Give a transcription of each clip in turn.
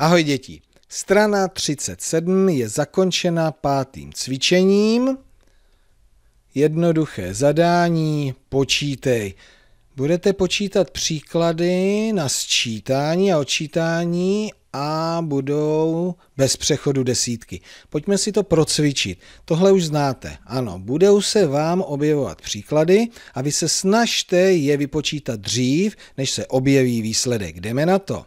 Ahoj děti. Strana 37 je zakončena pátým cvičením. Jednoduché zadání, počítej. Budete počítat příklady na sčítání a odčítání a budou bez přechodu desítky. Pojďme si to procvičit. Tohle už znáte. Ano, budou se vám objevovat příklady a vy se snažte je vypočítat dřív, než se objeví výsledek. Jdeme na to.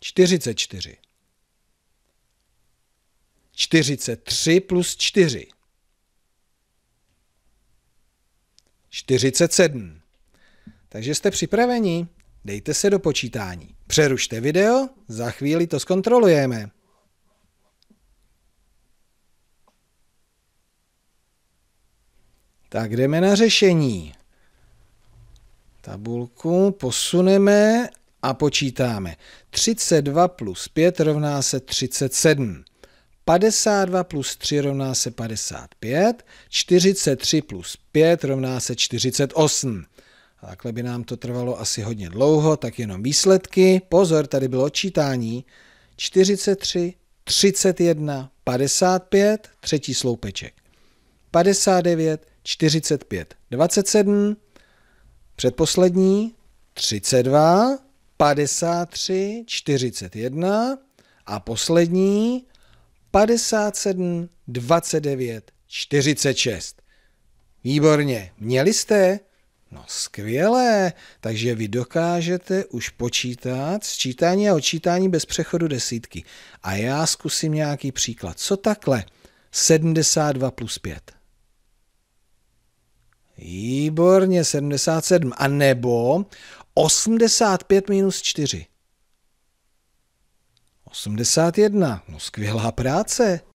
44. 43 plus 4. 47. Takže jste připraveni? Dejte se do počítání. Přerušte video, za chvíli to zkontrolujeme. Tak jdeme na řešení. Tabulku posuneme a počítáme. 32 plus 5 rovná se 37. 52 plus 3 rovná se 55, 43 plus 5 rovná se 48. A takhle by nám to trvalo asi hodně dlouho, tak jenom výsledky. Pozor, tady bylo odčítání. 43, 31, 55, třetí sloupeček. 59, 45, 27, předposlední, 32, 53 41 a poslední 57 29 46. Výborně, měli jste? No skvělé, takže vy dokážete už počítat sčítání a odčítání bez přechodu desítky. A já zkusím nějaký příklad. Co takhle? 72 plus 5. Výborně, 77. A nebo 85 minus 4. 81. No skvělá práce.